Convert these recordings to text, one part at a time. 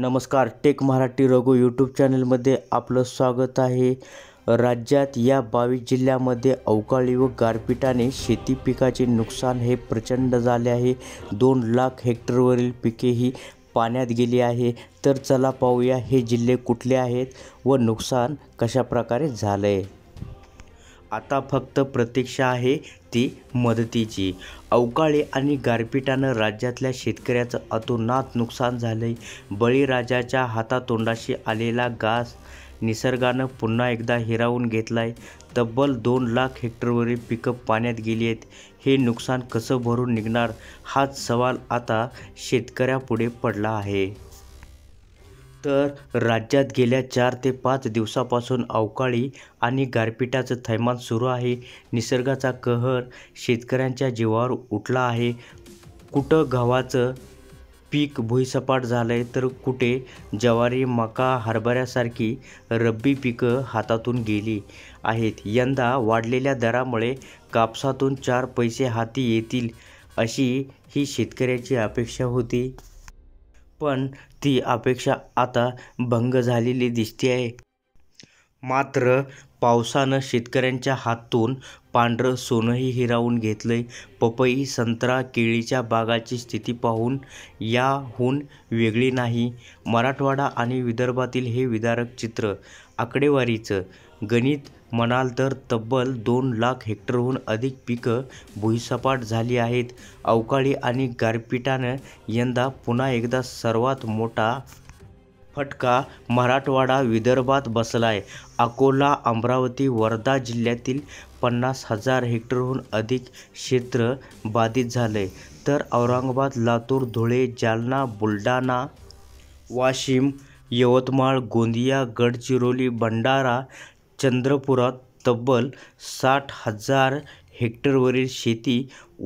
नमस्कार take Marathi Raghu YouTube चॅनलमध्ये आपलं स्वागत आहे राज्यात या बावीस जिल्ह्यामध्ये अवकाळी व गारपिटाने शेती पिकाचे नुकसान हे प्रचंड झाले आहे दोन लाख हेक्टरवरील पिके ही पाण्यात गेली आहे तर चला पाहूया हे जिल्हे कुठले आहेत व नुकसान कशाप्रकारे झालं आहे आता फक्त प्रतीक्षा आहे ती मदतीची अवकाळी आणि गारपिटानं राज्यातल्या शेतकऱ्याचं अतोनात नुकसान झालंय बळीराजाच्या हातातोंडाशी आलेला घास निसर्गानं पुन्हा एकदा हिरावून आहे तब्बल दोन लाख हेक्टरवरील पिकं पाण्यात गेली आहेत हे नुकसान कसं भरून निघणार हाच सवाल आता शेतकऱ्यापुढे पडला आहे तर राज्यात गेल्या चार ते पाच दिवसापासून अवकाळी आणि गारपिटाचं थैमान सुरू आहे निसर्गाचा कहर शेतकऱ्यांच्या जीवावर उठला आहे कुठं गव्हाचं पीक भुईसपाट झालं आहे तर कुठे ज्वारी मका हरभऱ्यासारखी रब्बी पिकं हातातून गेली आहेत यंदा वाढलेल्या दरामुळे कापसातून चार पैसे हाती येतील अशी ही शेतकऱ्याची अपेक्षा होती पण ती अपेक्षा आता भंग झालेली दिसते आहे मात्र पावसानं शेतकऱ्यांच्या हातून पांढरं सोनंही हिरावून घेतलंय. पपई, संत्रा, केळीच्या बागाची स्थिती पाहून याहून वेगळी नाही. मराठवाडा आणि विदर्भातील हे विदारक चित्र. आकडेवारीचं गणित म्हणाल तर तब्बल दोन लाख हेक्टरहून अधिक पिकं भुईसपाट झाली आहेत अवकाळी आणि गारपिटानं यंदा पुन्हा एकदा सर्वात मोठा फटका मराठवाडा विदर्भात बसला आहे अकोला अमरावती वर्धा जिल्ह्यातील पन्नास हजार हेक्टरहून अधिक क्षेत्र बाधित आहे तर औरंगाबाद लातूर धुळे जालना बुलढाणा वाशिम यवतमाळ गोंदिया गडचिरोली भंडारा चंद्रपुरात तब्बल साठ हजार हेक्टरवरील शेती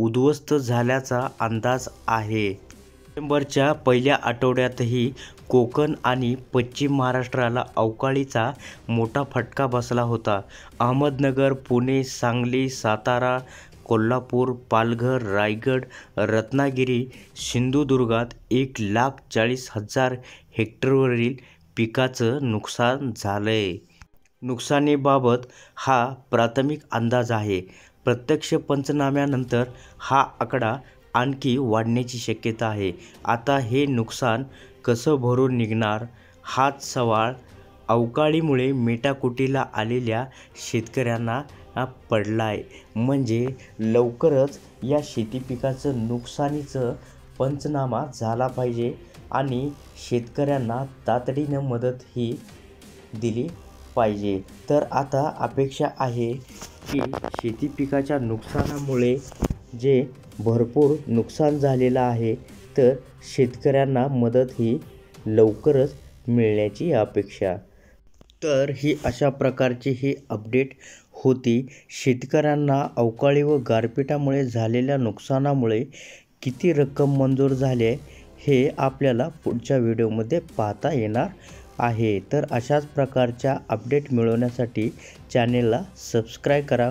उद्ध्वस्त झाल्याचा अंदाज आहे सप्टेंबरच्या पहिल्या आठवड्यातही कोकण आणि पश्चिम महाराष्ट्राला अवकाळीचा मोठा फटका बसला होता अहमदनगर पुणे सांगली सातारा कोल्हापूर पालघर रायगड रत्नागिरी सिंधुदुर्गात एक लाख चाळीस हजार हेक्टरवरील पिकाचं नुकसान झालं आहे नुकसानीबाबत हा प्राथमिक अंदाज आहे प्रत्यक्ष पंचनाम्यानंतर हा आकडा आणखी वाढण्याची शक्यता आहे आता हे नुकसान कसं भरून निघणार हाच सवाल अवकाळीमुळे मेटाकुटीला आलेल्या शेतकऱ्यांना पडला आहे म्हणजे लवकरच या शेती पिकाचं नुकसानीचं पंचनामा झाला पाहिजे आणि शेतकऱ्यांना तातडीनं मदत ही दिली पाहिजे तर आता अपेक्षा आहे की शेती पिकाच्या नुकसानामुळे जे भरपूर नुकसान झालेलं आहे तर शेतकऱ्यांना मदत ही लवकरच मिळण्याची अपेक्षा तर ही अशा प्रकारची ही अपडेट होती शेतकऱ्यांना अवकाळी व गारपिटामुळे झालेल्या नुकसानामुळे किती रक्कम मंजूर झाली आहे हे आपल्याला पुढच्या व्हिडिओमध्ये पाहता येणार आहे तर अशाच प्रकारच्या अपडेट मिळवण्यासाठी चॅनेलला सबस्क्राईब करा